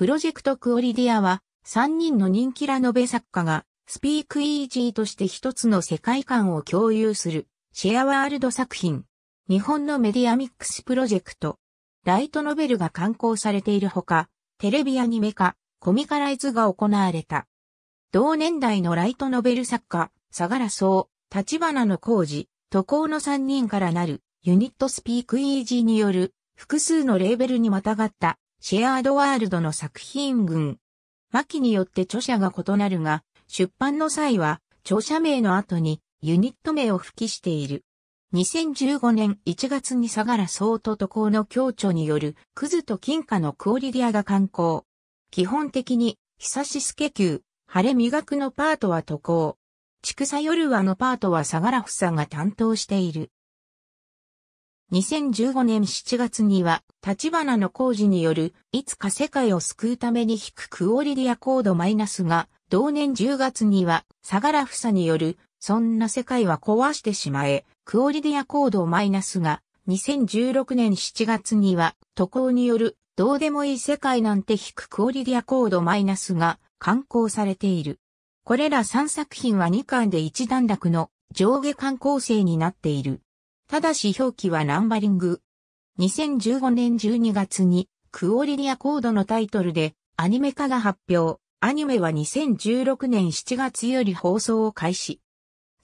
プロジェクトクオリディアは、3人の人気ラノベ作家が、スピークイージーとして一つの世界観を共有する、シェアワールド作品。日本のメディアミックスプロジェクト。ライトノベルが刊行されているほか、テレビアニメ化、コミカライズが行われた。同年代のライトノベル作家、相良総、立花の工事、渡航の3人からなる、ユニットスピークイージーによる、複数のレーベルにまたがったシェアードワールドの作品群。巻によって著者が異なるが、出版の際は、著者名の後にユニット名を付記している。2015年1月に相良総と渡航の協調による、クズと金貨のクオリディアが刊行。基本的に、久しすけ球、晴れ磨くのパートは渡航。畜さ夜はのパートは相良んが担当している。2015年7月には、立花の工事による、いつか世界を救うために引くクオリディアコードマイナスが、同年10月には、サガラフサによる、そんな世界は壊してしまえ、クオリディアコードマイナスが、2016年7月には、渡航による、どうでもいい世界なんて引くクオリディアコードマイナスが、刊行されている。これら3作品は2巻で一段落の上下刊行成になっている。ただし表記はナンバリング。2015年12月に、クオリリアコードのタイトルで、アニメ化が発表。アニメは2016年7月より放送を開始。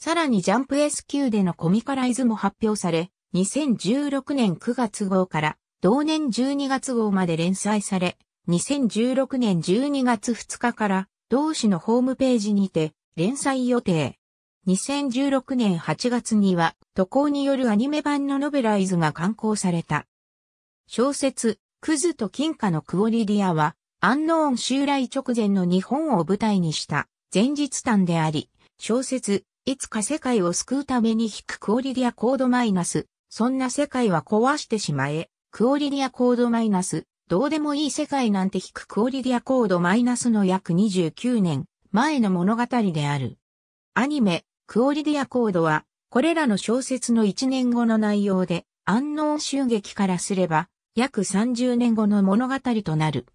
さらにジャンプ SQ でのコミカライズも発表され、2016年9月号から同年12月号まで連載され、2016年12月2日から同市のホームページにて連載予定。2016年8月には、渡航によるアニメ版のノベライズが刊行された。小説、クズと金貨のクオリディアは、アンノーン襲来直前の日本を舞台にした前日譚であり、小説、いつか世界を救うために引くクオリディアコードマイナス、そんな世界は壊してしまえ、クオリディアコードマイナス、どうでもいい世界なんて引くクオリディアコードマイナスの約29年前の物語である。アニメ、クオリディアコードは、これらの小説の1年後の内容で、安納襲撃からすれば、約30年後の物語となる。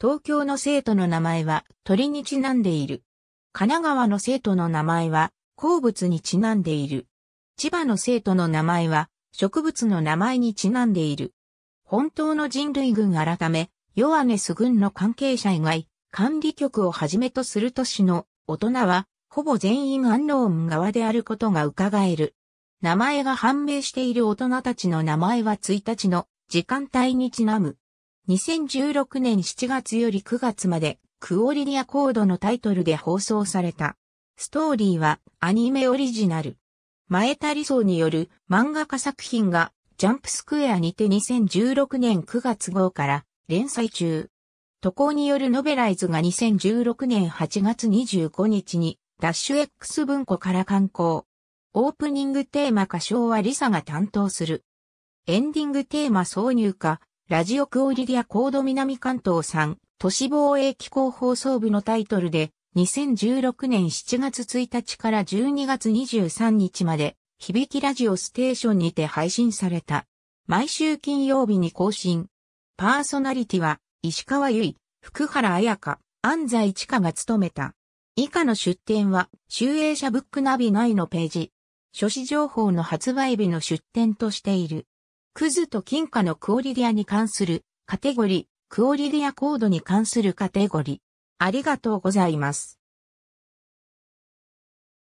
東京の生徒の名前は鳥にちなんでいる。神奈川の生徒の名前は鉱物にちなんでいる。千葉の生徒の名前は植物の名前にちなんでいる。本当の人類軍改め、ヨアネス軍の関係者以外、管理局をはじめとする都市の大人はほぼ全員アンローン側であることが伺える。名前が判明している大人たちの名前は1日の時間帯にちなむ。2016年7月より9月までクオリリアコードのタイトルで放送された。ストーリーはアニメオリジナル。前田理想による漫画家作品がジャンプスクエアにて2016年9月号から連載中。渡航によるノベライズが2016年8月25日にダッシュ X 文庫から刊行。オープニングテーマ歌唱はリサが担当する。エンディングテーマ挿入歌、ラジオクオリディアコード南関東産、都市防衛機構放送部のタイトルで、2016年7月1日から12月23日まで、響きラジオステーションにて配信された。毎週金曜日に更新。パーソナリティは、石川由衣、福原彩香、安西千佳が務めた。以下の出展は、集英社ブックナビ内のページ。書誌情報の発売日の出展としている。クズと金貨のクオリディアに関するカテゴリー、クオリディアコードに関するカテゴリー。ありがとうございます。